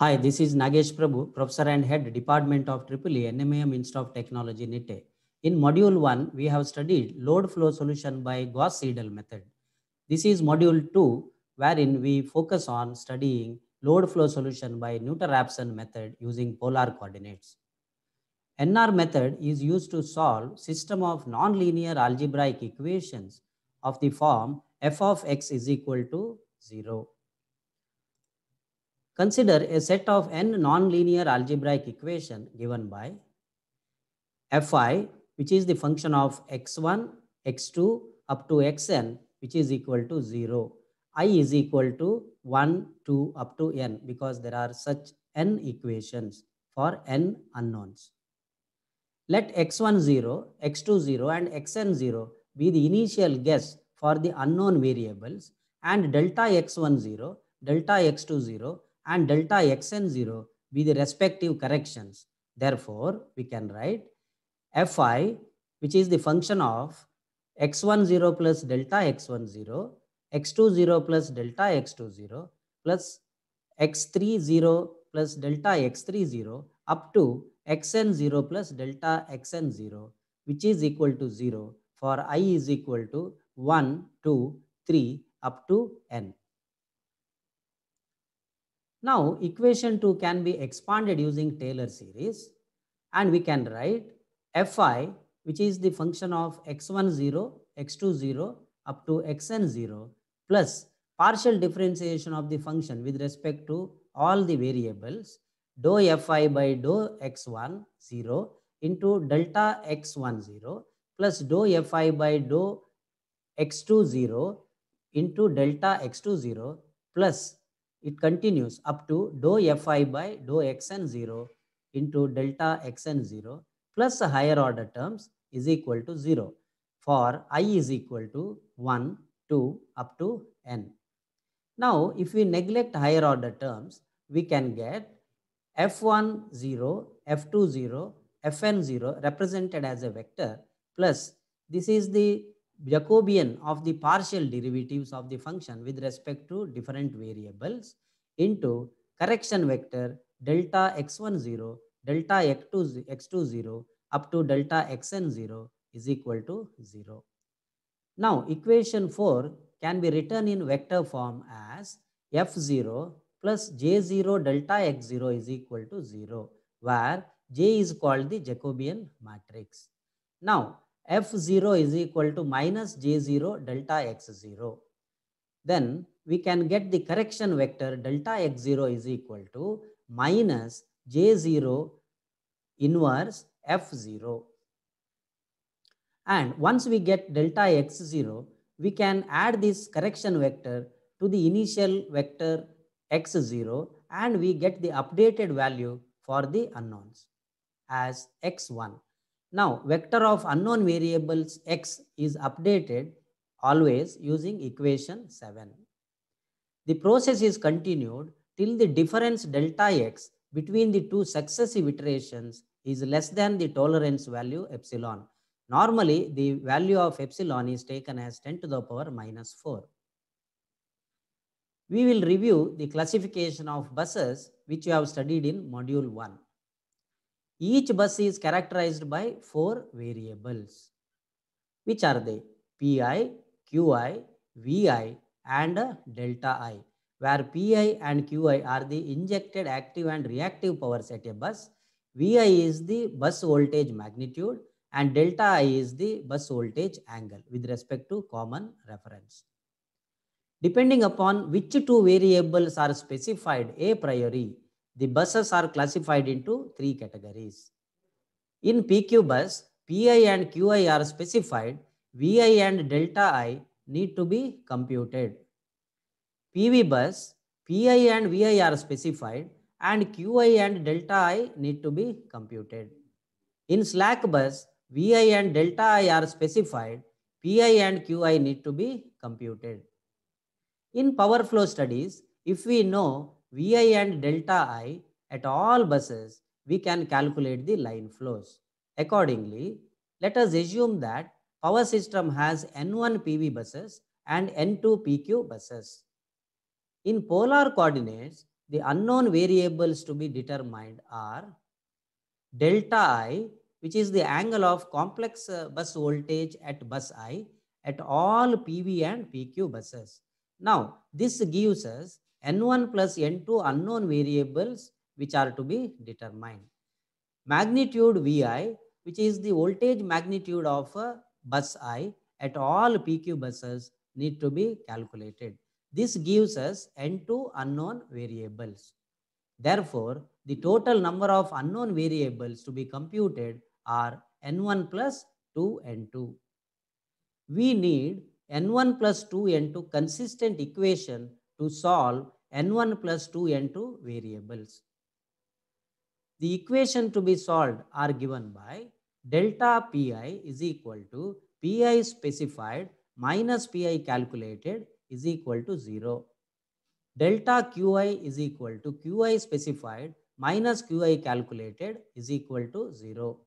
Hi, this is Nagesh Prabhu, Professor and Head, Department of EEE, NMAM Institute of Technology, NITE. In Module 1, we have studied load flow solution by Gauss-Seidel method. This is Module 2, wherein we focus on studying load flow solution by Newton-Raphson method using polar coordinates. NR method is used to solve system of nonlinear algebraic equations of the form f of x is equal to 0 Consider a set of n nonlinear algebraic equation given by fi, which is the function of x1, x2 up to xn, which is equal to 0. i is equal to 1, 2 up to n because there are such n equations for n unknowns. Let x1 0, x2 0 and xn 0 be the initial guess for the unknown variables and delta x1 0, delta x2 0 and delta xn0 be the respective corrections. Therefore, we can write fi, which is the function of x10 plus delta x10, x20 plus delta x20 plus x30 plus delta x30 up to xn0 plus delta xn0, which is equal to 0 for i is equal to 1, 2, 3 up to n. Now equation 2 can be expanded using Taylor series and we can write fi which is the function of x1 0, x2 0 up to xn 0 plus partial differentiation of the function with respect to all the variables dou fi by dou x1 0 into delta x1 0 plus dou fi by dou x2 0 into delta x2 0 plus it continues up to dou fi by dou xn 0 into delta xn 0 plus the higher order terms is equal to 0 for i is equal to 1, 2 up to n. Now, if we neglect higher order terms, we can get f1 0, f2 0, fn 0 represented as a vector plus this is the Jacobian of the partial derivatives of the function with respect to different variables into correction vector delta x10, delta x20, x up to delta xn0 is equal to 0. Now equation 4 can be written in vector form as f0 plus j0 delta x0 is equal to 0 where j is called the Jacobian matrix. Now f0 is equal to minus j0 delta x0. Then we can get the correction vector delta x0 is equal to minus j0 inverse f0. And once we get delta x0, we can add this correction vector to the initial vector x0 and we get the updated value for the unknowns as x1. Now, vector of unknown variables x is updated always using equation 7. The process is continued till the difference delta x between the two successive iterations is less than the tolerance value epsilon. Normally, the value of epsilon is taken as 10 to the power minus 4. We will review the classification of buses which you have studied in module 1. Each bus is characterized by four variables, which are they? Pi, Qi, Vi and delta I, where Pi and Qi are the injected active and reactive powers at a bus. Vi is the bus voltage magnitude and delta I is the bus voltage angle with respect to common reference. Depending upon which two variables are specified a priori, the buses are classified into three categories. In PQ bus, PI and QI are specified, VI and delta I need to be computed. PV bus, PI and VI are specified and QI and delta I need to be computed. In slack bus, VI and delta I are specified, PI and QI need to be computed. In power flow studies, if we know Vi and delta I at all buses, we can calculate the line flows. Accordingly, let us assume that power system has N1 PV buses and N2 PQ buses. In polar coordinates, the unknown variables to be determined are delta I, which is the angle of complex uh, bus voltage at bus I at all PV and PQ buses. Now, this gives us n1 plus n2 unknown variables which are to be determined. Magnitude Vi, which is the voltage magnitude of a bus i at all PQ buses need to be calculated. This gives us n2 unknown variables. Therefore, the total number of unknown variables to be computed are n1 plus 2n2. We need n1 plus 2n2 consistent equation to solve n1 plus 2n2 variables. The equation to be solved are given by delta pi is equal to pi specified minus pi calculated is equal to 0. Delta qi is equal to qi specified minus qi calculated is equal to 0,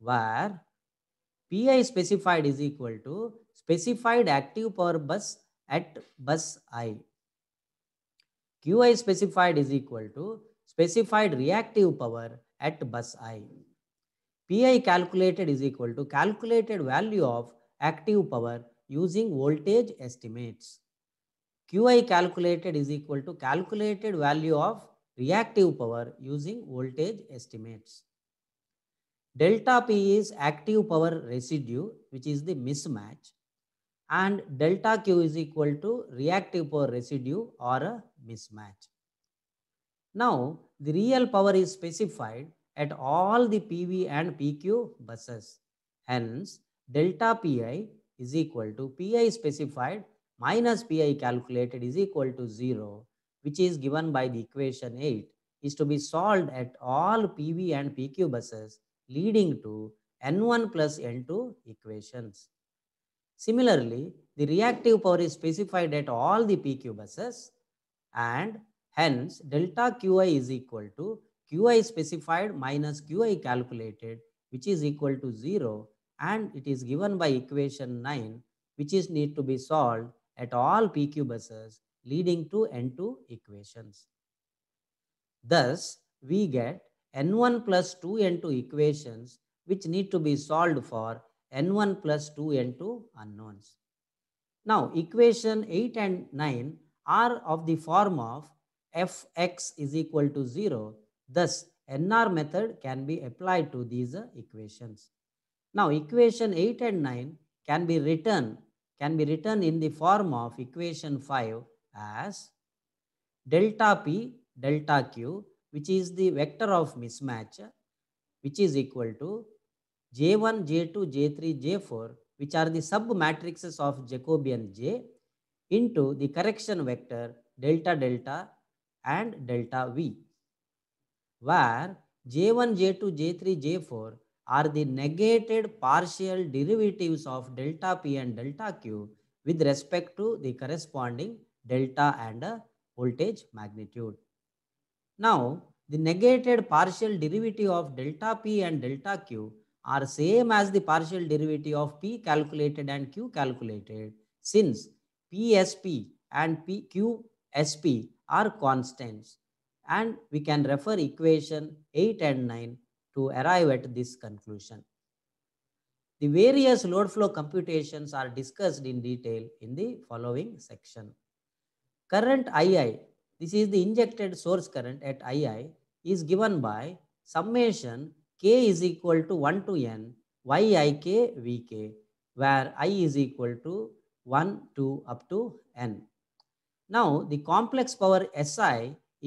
where pi specified is equal to specified active power bus at bus i Qi specified is equal to specified reactive power at bus i. Pi calculated is equal to calculated value of active power using voltage estimates. Qi calculated is equal to calculated value of reactive power using voltage estimates. Delta P is active power residue, which is the mismatch and delta Q is equal to reactive power residue or a mismatch. Now, the real power is specified at all the PV and PQ buses. Hence, delta Pi is equal to Pi specified minus Pi calculated is equal to 0, which is given by the equation 8, is to be solved at all PV and PQ buses, leading to N1 plus N2 equations. Similarly, the reactive power is specified at all the PQ buses and hence delta Qi is equal to Qi specified minus Qi calculated which is equal to 0 and it is given by equation 9 which is need to be solved at all PQ buses leading to N2 equations. Thus, we get N1 plus 2N2 equations which need to be solved for n1 plus 2n2 unknowns. Now, equation 8 and 9 are of the form of fx is equal to 0. Thus, NR method can be applied to these uh, equations. Now, equation 8 and 9 can be written can be written in the form of equation 5 as delta p delta q which is the vector of mismatch which is equal to J1, J2, J3, J4, which are the submatrices of Jacobian J into the correction vector delta delta and delta V, where J1, J2, J3, J4 are the negated partial derivatives of delta P and delta Q with respect to the corresponding delta and voltage magnitude. Now, the negated partial derivative of delta P and delta Q are same as the partial derivative of P calculated and Q calculated since PSP and PQSP are constants and we can refer equation 8 and 9 to arrive at this conclusion. The various load flow computations are discussed in detail in the following section. Current II, this is the injected source current at II is given by summation k is equal to 1 to n yik vk where i is equal to 1 to up to n. Now the complex power si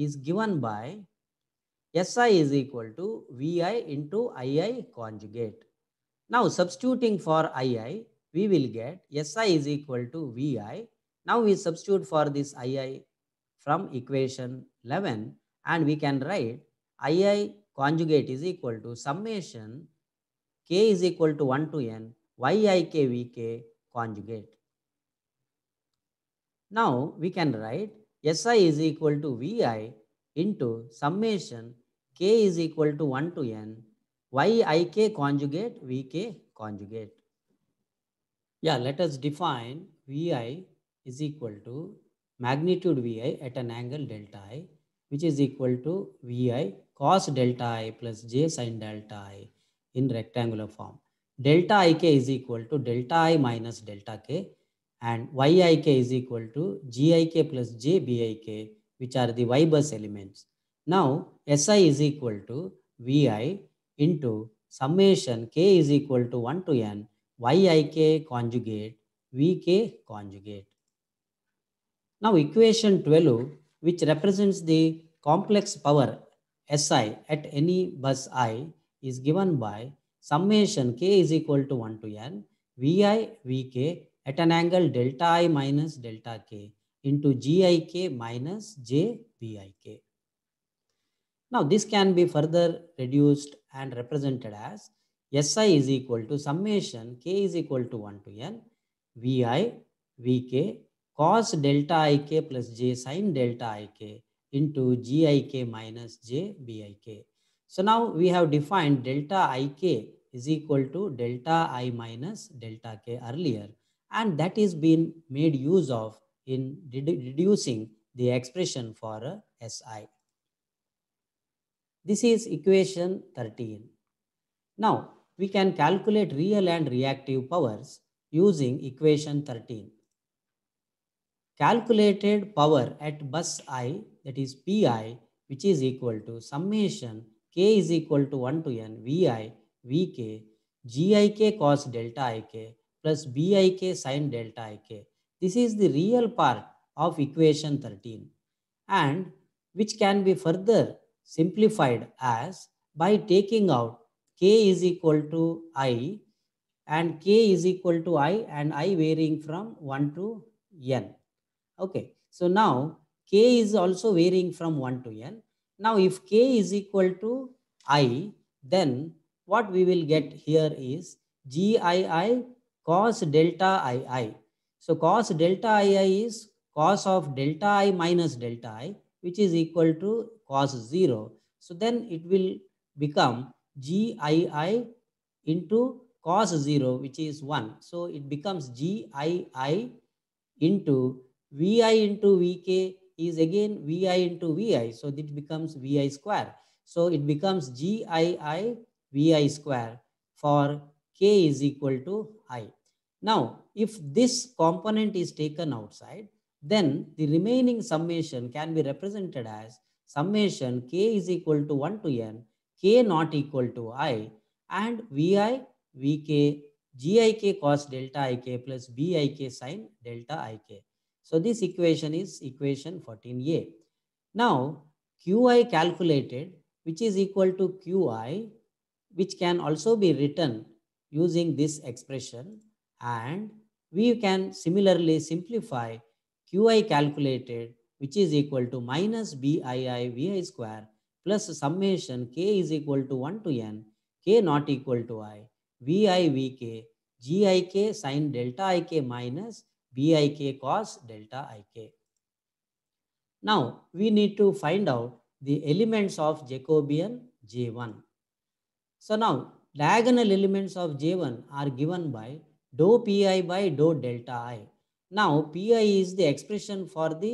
is given by si is equal to vi into ii conjugate. Now substituting for ii we will get si is equal to vi. Now we substitute for this ii from equation 11 and we can write ii conjugate is equal to summation k is equal to 1 to n yikvk conjugate. Now we can write si is equal to vi into summation k is equal to 1 to n yik conjugate vk conjugate. Yeah, let us define vi is equal to magnitude vi at an angle delta i which is equal to vi cos delta i plus j sin delta i in rectangular form. Delta ik is equal to delta i minus delta k and yik is equal to gik plus jbik which are the y bus elements. Now si is equal to vi into summation k is equal to 1 to n yik conjugate vk conjugate. Now equation 12 which represents the complex power Si at any bus i is given by summation k is equal to 1 to n vi vk at an angle delta i minus delta k into gik minus j vik. Now this can be further reduced and represented as Si is equal to summation k is equal to 1 to n vi vk cos delta ik plus j sin delta ik into gik minus j bik. So now we have defined delta ik is equal to delta i minus delta k earlier and that is been made use of in reducing the expression for si. This is equation 13. Now we can calculate real and reactive powers using equation 13 calculated power at bus i that is pi which is equal to summation k is equal to 1 to n vi vk gik cos delta ik plus bik sin delta ik. This is the real part of equation 13 and which can be further simplified as by taking out k is equal to i and k is equal to i and i varying from 1 to n. Okay, so now k is also varying from 1 to n. Now if k is equal to i, then what we will get here is gii cos delta ii. So cos delta ii is cos of delta i minus delta i, which is equal to cos 0. So then it will become gii into cos 0, which is 1. So it becomes gii into Vi into Vk is again Vi into Vi. So it becomes Vi square. So it becomes GII Vi square for K is equal to I. Now, if this component is taken outside, then the remaining summation can be represented as summation K is equal to 1 to N, K not equal to I and Vi, Vk, Gik cos delta Ik plus Bik sine delta Ik. So this equation is equation 14a. Now Qi calculated, which is equal to Qi, which can also be written using this expression. And we can similarly simplify Qi calculated, which is equal to minus BII VI square plus summation K is equal to 1 to N, K not equal to I, VI VK, GIK sine delta IK minus BIK cos delta IK. Now, we need to find out the elements of Jacobian J1. So now, diagonal elements of J1 are given by dou Pi by dou delta I. Now, Pi is the expression for the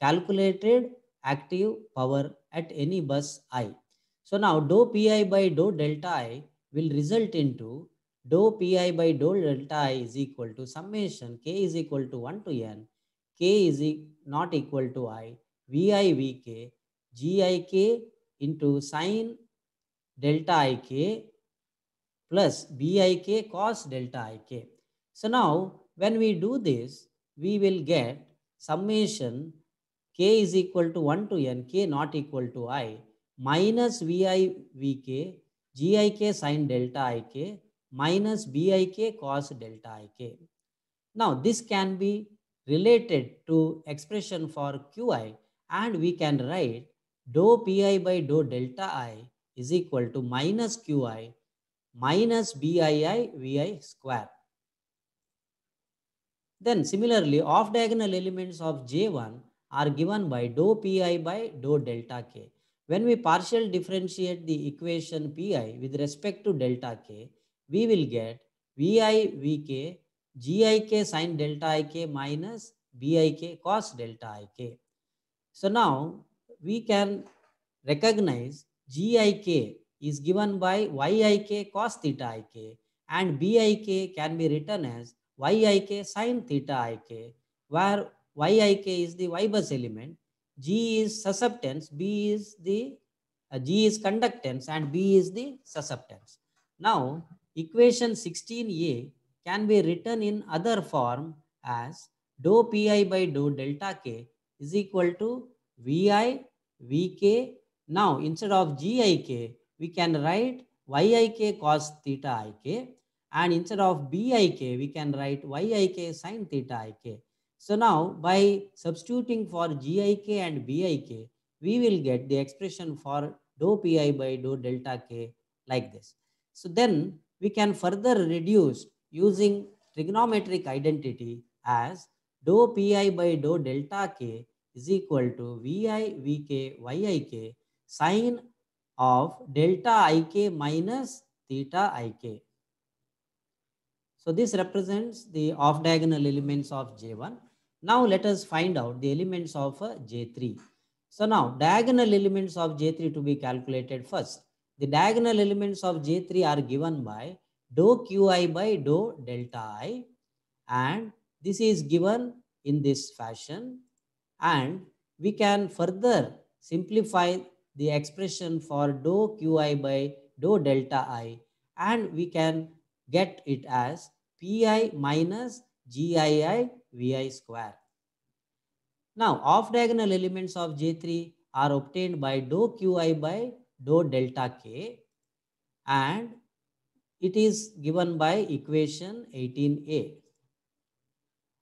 calculated active power at any bus I. So now, dou Pi by dou delta I will result into dou pi by dou delta i is equal to summation k is equal to 1 to n k is e not equal to i vi vk gik into sine delta ik plus bik cos delta ik so now when we do this we will get summation k is equal to 1 to n k not equal to i minus vi vk gik sine delta ik minus bik cos delta ik. Now this can be related to expression for qi and we can write dou pi by dou delta i is equal to minus qi minus bii vi square. Then similarly off diagonal elements of j1 are given by dou pi by dou delta k. When we partial differentiate the equation pi with respect to delta k, we will get VI VK GIK sine delta IK minus BIK cos delta IK. So now we can recognize GIK is given by YIK cos theta IK and BIK can be written as YIK sine theta IK where YIK is the Y bus element, G is susceptance, B is the uh, G is conductance and B is the susceptance. Now equation 16a can be written in other form as dou pi by dou delta k is equal to vi vk. Now, instead of gik, we can write yik cos theta ik and instead of bik, we can write yik sin theta ik. So now by substituting for gik and bik, we will get the expression for dou pi by dou delta k like this. So then we can further reduce using trigonometric identity as dou pi by dou delta k is equal to vi vk yik sine of delta ik minus theta ik. So this represents the off diagonal elements of J1. Now let us find out the elements of uh, J3. So now diagonal elements of J3 to be calculated first the diagonal elements of J3 are given by dou qi by dou delta i and this is given in this fashion and we can further simplify the expression for dou qi by dou delta i and we can get it as pi minus gii vi square. Now off diagonal elements of J3 are obtained by dou qi by dou delta k and it is given by equation 18a.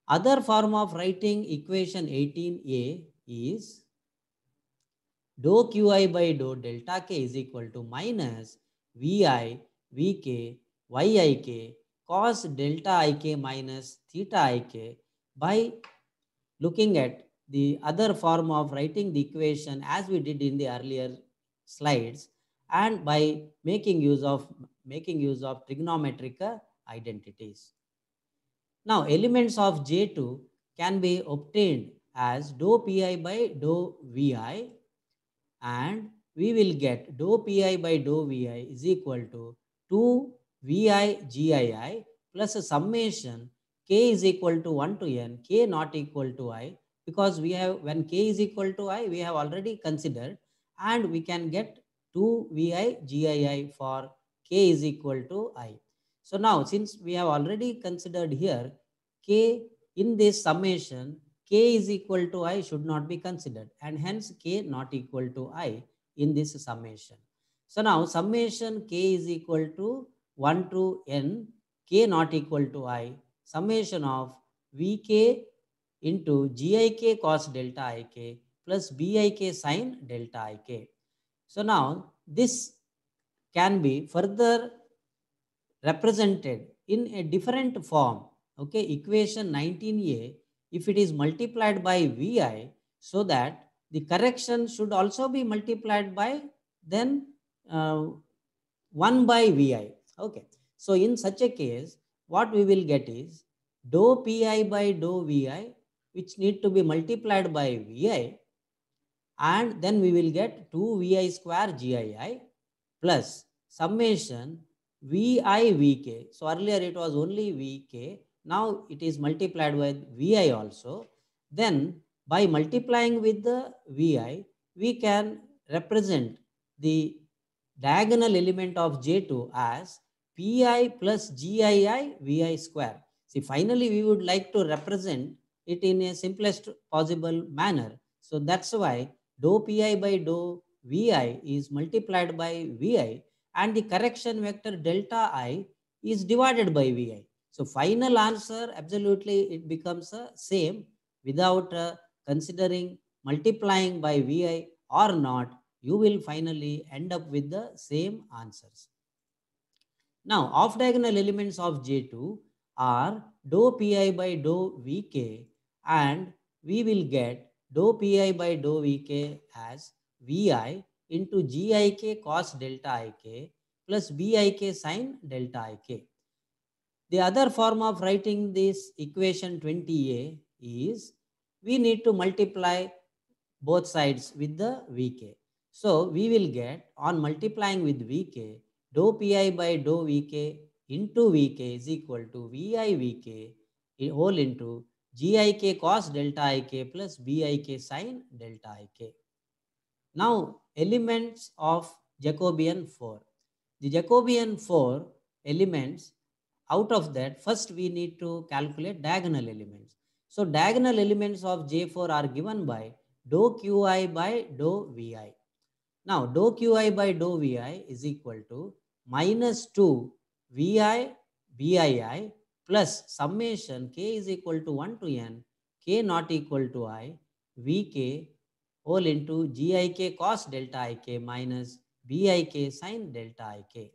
Other form of writing equation 18a is dou qi by dou delta k is equal to minus vi vk yik cos delta ik minus theta ik by looking at the other form of writing the equation as we did in the earlier slides and by making use of making use of trigonometric identities. Now elements of J2 can be obtained as dou pi by dou vi and we will get dou pi by dou vi is equal to 2 vi gii plus a summation k is equal to 1 to n k not equal to i because we have when k is equal to i we have already considered and we can get 2vi gii for k is equal to i. So now since we have already considered here k in this summation k is equal to i should not be considered and hence k not equal to i in this summation. So now summation k is equal to 1 to n k not equal to i summation of vk into gik cos delta ik plus BIK sine delta IK. So now this can be further represented in a different form. Okay, equation 19A, if it is multiplied by VI, so that the correction should also be multiplied by then uh, 1 by VI. Okay, so in such a case, what we will get is dou PI by dou VI, which need to be multiplied by VI and then we will get 2 vi square gii plus summation vi vk. So earlier it was only vk. Now it is multiplied with vi also. Then by multiplying with the vi, we can represent the diagonal element of J2 as pi plus gii vi square. See, finally, we would like to represent it in a simplest possible manner. So that's why Dou pi by dou vi is multiplied by vi and the correction vector delta i is divided by vi. So final answer absolutely it becomes the same without uh, considering multiplying by vi or not you will finally end up with the same answers. Now off diagonal elements of J2 are dou pi by dou vk and we will get dou pi by dou vk as vi into gik cos delta ik plus bik sine delta ik. The other form of writing this equation 20a is we need to multiply both sides with the vk. So we will get on multiplying with vk dou pi by dou vk into vk is equal to vi vk whole into GIK cos delta IK plus BIK sine delta IK. Now elements of Jacobian 4. The Jacobian 4 elements out of that first we need to calculate diagonal elements. So diagonal elements of J4 are given by dou Qi by dou Vi. Now dou Qi by dou Vi is equal to minus 2 Vi BII plus summation k is equal to 1 to n, k not equal to i, vk whole into gik cos delta ik minus bik sine delta ik.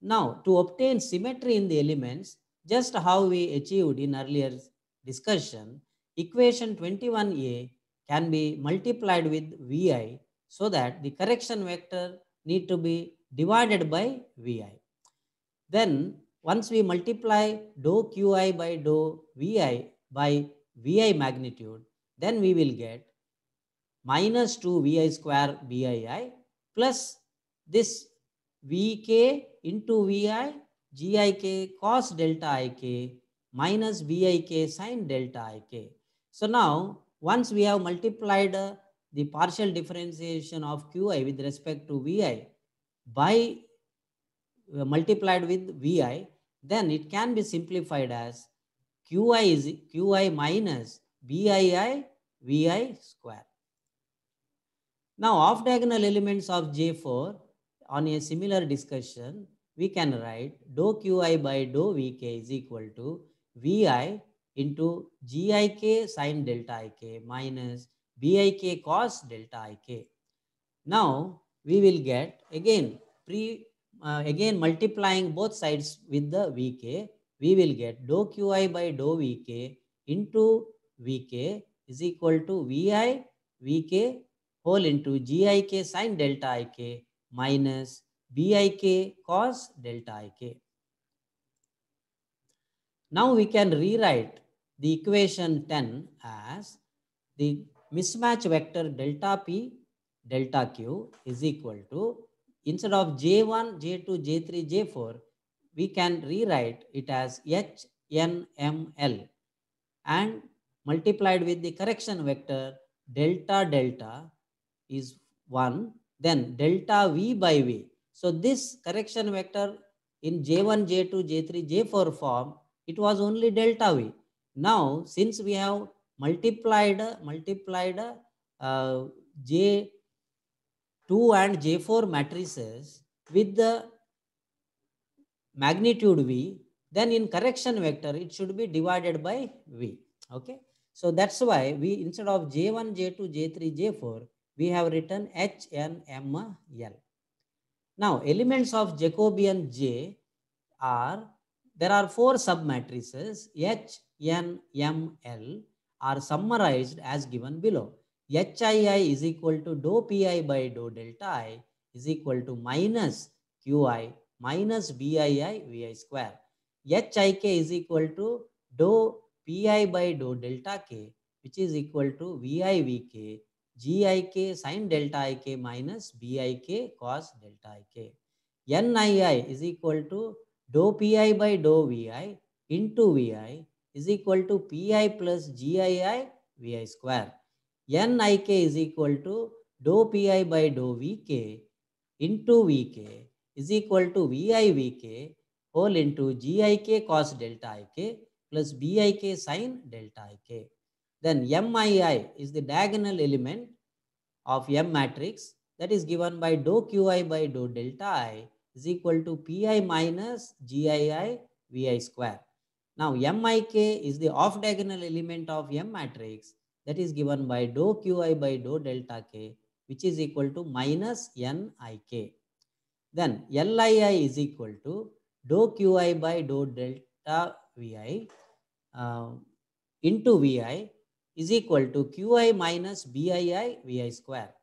Now, to obtain symmetry in the elements, just how we achieved in earlier discussion, equation 21a can be multiplied with vi so that the correction vector need to be divided by vi. Then once we multiply dou qi by dou vi by vi magnitude, then we will get minus 2 vi square bii plus this vk into vi gik cos delta ik minus vik sine delta ik. So now once we have multiplied the partial differentiation of qi with respect to vi by uh, multiplied with Vi, then it can be simplified as Qi is Qi minus BII VI square. Now off diagonal elements of J4 on a similar discussion, we can write dou Qi by dou Vk is equal to Vi into Gik sine delta Ik minus Bik cos delta Ik. Now we will get again pre uh, again multiplying both sides with the Vk, we will get dou Qi by dou Vk into Vk is equal to Vi Vk whole into Gik sine delta Ik minus Bik cos delta Ik. Now we can rewrite the equation 10 as the mismatch vector delta P delta Q is equal to Instead of J1, J2, J3, J4, we can rewrite it as HNML and multiplied with the correction vector delta delta is 1, then delta V by V. So this correction vector in J1, J2, J3, J4 form, it was only delta V. Now, since we have multiplied, multiplied uh, J 2 and J4 matrices with the magnitude V, then in correction vector, it should be divided by V. Okay. So that's why we, instead of J1, J2, J3, J4, we have written H, N, M, L. Now, elements of Jacobian J are, there are four submatrices H, N, M, L are summarized as given below. HII is equal to dou PI by dou delta I is equal to minus QI minus BII VI square. HIK is equal to dou PI by dou delta K which is equal to VI VK GIK sin delta IK minus BIK cos delta IK. NII is equal to dou PI by dou VI into VI is equal to PI plus GII VI square. nik is equal to dou pi by dou vk into vk is equal to vi vk whole into gik cos delta ik plus bik sine delta ik. Then mii is the diagonal element of m matrix that is given by dou qi by dou delta i is equal to pi minus gii vi square. Now mik is the off diagonal element of m matrix that is given by dou qi by dou delta k which is equal to minus n i k. Then Lii is equal to dou qi by dou delta vi uh, into vi is equal to qi minus bii vi square.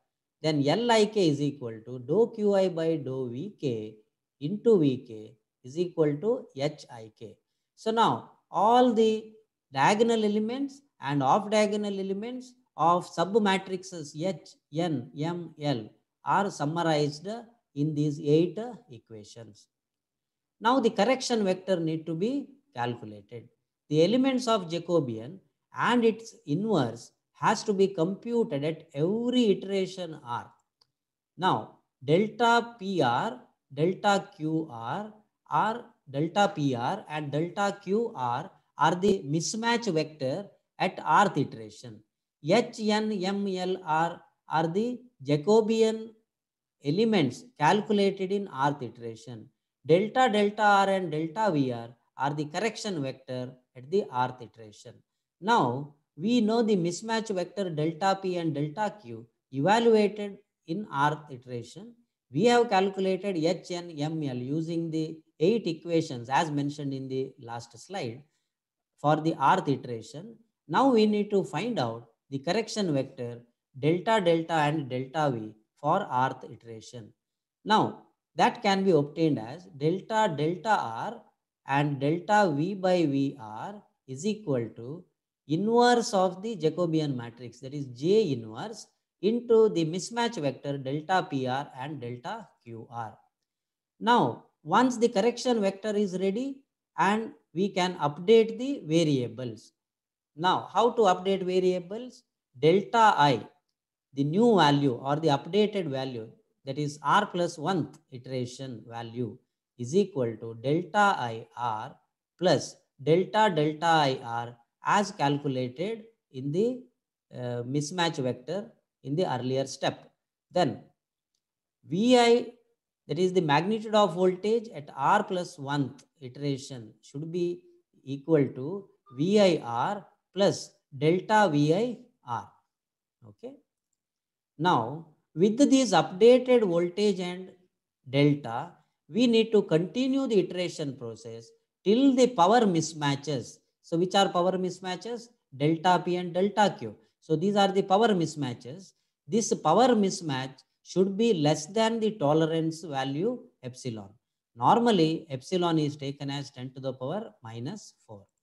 Then Lik is equal to dou qi by dou vk into vk is equal to hik. So now all the diagonal elements and off diagonal elements of submatrices H, N, M, L are summarized in these eight equations. Now the correction vector need to be calculated. The elements of Jacobian and its inverse has to be computed at every iteration R. Now delta PR, delta QR are delta PR and delta QR are the mismatch vector at rth iteration. H, N, M, L, R are the Jacobian elements calculated in rth iteration. Delta, delta R and delta VR are the correction vector at the rth iteration. Now, we know the mismatch vector delta P and delta Q evaluated in rth iteration. We have calculated H and ML using the eight equations as mentioned in the last slide for the rth iteration now we need to find out the correction vector delta delta and delta v for rth iteration. Now that can be obtained as delta delta r and delta v by vr is equal to inverse of the Jacobian matrix that is J inverse into the mismatch vector delta pr and delta qr. Now once the correction vector is ready and we can update the variables. Now, how to update variables? Delta i, the new value or the updated value, that is r plus 1th iteration value is equal to delta i r plus delta delta i r as calculated in the uh, mismatch vector in the earlier step. Then vi that is the magnitude of voltage at r plus 1th iteration should be equal to VIR plus delta VI R. Okay. Now, with these updated voltage and delta, we need to continue the iteration process till the power mismatches. So, which are power mismatches? Delta P and delta Q. So, these are the power mismatches. This power mismatch should be less than the tolerance value epsilon. Normally, epsilon is taken as 10 to the power minus 4.